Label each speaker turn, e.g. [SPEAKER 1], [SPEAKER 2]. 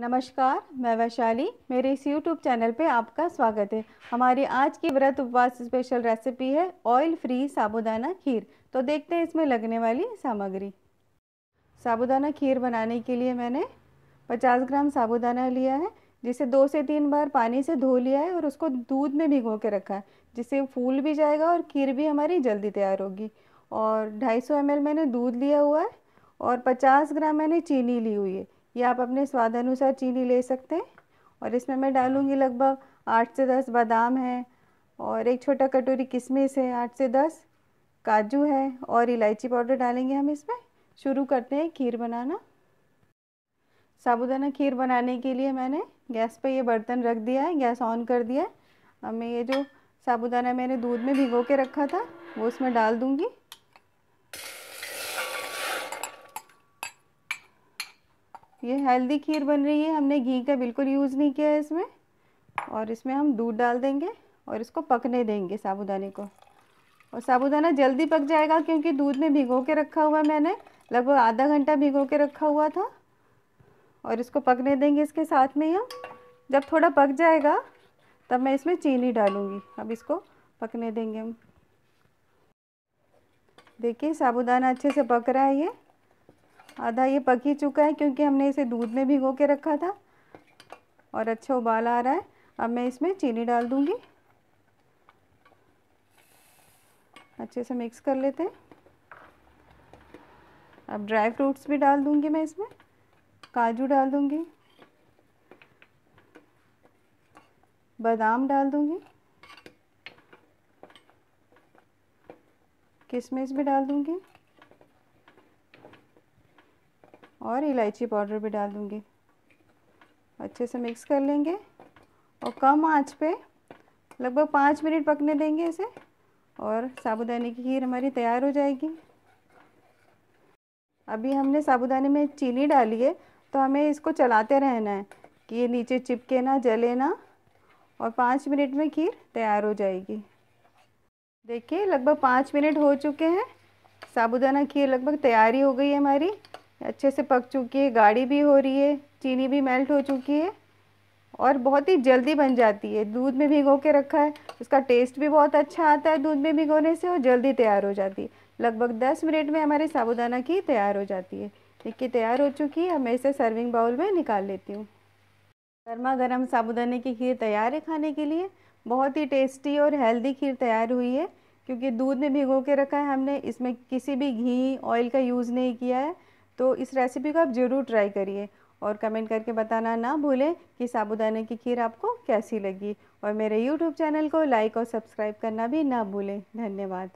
[SPEAKER 1] नमस्कार मैं वैशाली मेरे इस YouTube चैनल पे आपका स्वागत है हमारी आज की व्रत उपवास स्पेशल रेसिपी है ऑयल फ्री साबुदाना खीर तो देखते हैं इसमें लगने वाली सामग्री साबुदाना खीर बनाने के लिए मैंने 50 ग्राम साबुदाना लिया है जिसे दो से तीन बार पानी से धो लिया है और उसको दूध में भिगो के रखा है जिससे फूल भी जाएगा और खीर भी हमारी जल्दी तैयार होगी और ढाई सौ मैंने दूध लिया हुआ है और पचास ग्राम मैंने चीनी ली हुई है ये आप अपने स्वाद अनुसार चीनी ले सकते हैं और इसमें मैं डालूँगी लगभग आठ से दस बादाम है और एक छोटा कटोरी किशमिश है आठ से दस काजू है और इलायची पाउडर डालेंगे हम इसमें शुरू करते हैं खीर बनाना साबुदाना खीर बनाने के लिए मैंने गैस पर ये बर्तन रख दिया है गैस ऑन कर दिया है अब मैं ये जो साबुदाना मैंने दूध में भिगो के रखा था वो उसमें डाल दूँगी ये हेल्दी खीर बन रही है हमने घी का बिल्कुल यूज़ नहीं किया है इसमें और इसमें हम दूध डाल देंगे और इसको पकने देंगे साबूदाने को और साबूदाना जल्दी पक जाएगा क्योंकि दूध में भिगो के रखा हुआ मैंने लगभग आधा घंटा भिगो के रखा हुआ था और इसको पकने देंगे इसके साथ में हम जब थोड़ा पक जाएगा तब मैं इसमें चीनी डालूँगी अब इसको पकने देंगे हम देखिए साबूदाना अच्छे से पक रहा है ये आधा ये पक ही चुका है क्योंकि हमने इसे दूध में भिगो के रखा था और अच्छा उबाल आ रहा है अब मैं इसमें चीनी डाल दूँगी अच्छे से मिक्स कर लेते हैं अब ड्राई फ्रूट्स भी डाल दूँगी मैं इसमें काजू डाल दूँगी बादाम डाल दूँगी किशमिश भी डाल दूँगी और इलायची पाउडर भी डाल दूँगी अच्छे से मिक्स कर लेंगे और कम आंच पे लगभग पाँच मिनट पकने देंगे इसे और साबुदाने की खीर हमारी तैयार हो जाएगी अभी हमने साबुदाने में चीनी डाली है तो हमें इसको चलाते रहना है कि ये नीचे चिपके ना जले ना और पाँच मिनट में खीर तैयार हो जाएगी देखिए लगभग पाँच मिनट हो चुके हैं साबुदाना खीर लगभग तैयारी हो गई है हमारी अच्छे से पक चुकी है गाढ़ी भी हो रही है चीनी भी मेल्ट हो चुकी है और बहुत ही जल्दी बन जाती है दूध में भिगो के रखा है उसका टेस्ट भी बहुत अच्छा आता है दूध में भिगोने से और जल्दी तैयार हो जाती है लगभग दस मिनट में हमारे साबुदाना की तैयार हो जाती है देखिए तैयार हो चुकी है मैं इसे सर्विंग बाउल में निकाल लेती हूँ गर्मा गर्म साबुदाने की खीर तैयार है खाने के लिए बहुत ही टेस्टी और हेल्दी खीर तैयार हुई है क्योंकि दूध में भिगो के रखा है हमने इसमें किसी भी घी ऑयल का यूज़ नहीं किया है तो इस रेसिपी को आप ज़रूर ट्राई करिए और कमेंट करके बताना ना भूलें कि साबुदाने की खीर आपको कैसी लगी और मेरे यूट्यूब चैनल को लाइक और सब्सक्राइब करना भी ना भूलें धन्यवाद